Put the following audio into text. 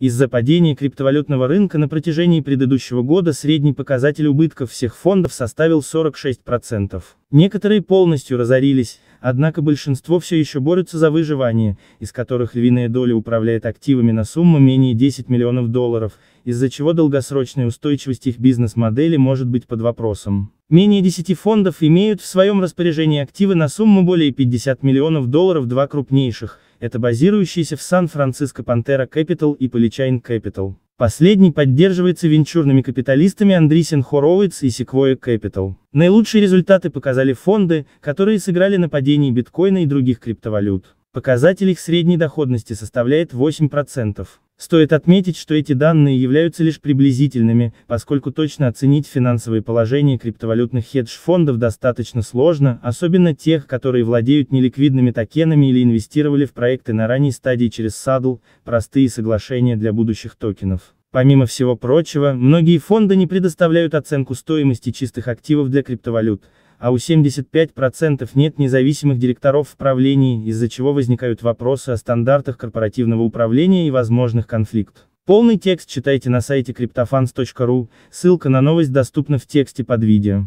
Из-за падения криптовалютного рынка на протяжении предыдущего года средний показатель убытков всех фондов составил 46%. Некоторые полностью разорились, однако большинство все еще борются за выживание, из которых львиная доля управляет активами на сумму менее 10 миллионов долларов, из-за чего долгосрочная устойчивость их бизнес-модели может быть под вопросом. Менее 10 фондов имеют в своем распоряжении активы на сумму более 50 миллионов долларов два крупнейших, это базирующиеся в Сан-Франциско Пантера Capital и Polychain Capital. Последний поддерживается венчурными капиталистами Андрисен Хоровиц и Sequoia Capital. Наилучшие результаты показали фонды, которые сыграли на падении биткоина и других криптовалют. Показатель их средней доходности составляет 8%. Стоит отметить, что эти данные являются лишь приблизительными, поскольку точно оценить финансовое положение криптовалютных хедж-фондов достаточно сложно, особенно тех, которые владеют неликвидными токенами или инвестировали в проекты на ранней стадии через SADL, простые соглашения для будущих токенов. Помимо всего прочего, многие фонды не предоставляют оценку стоимости чистых активов для криптовалют, а у 75% нет независимых директоров в правлении, из-за чего возникают вопросы о стандартах корпоративного управления и возможных конфликтах. Полный текст читайте на сайте криптофанс.ру, ссылка на новость доступна в тексте под видео.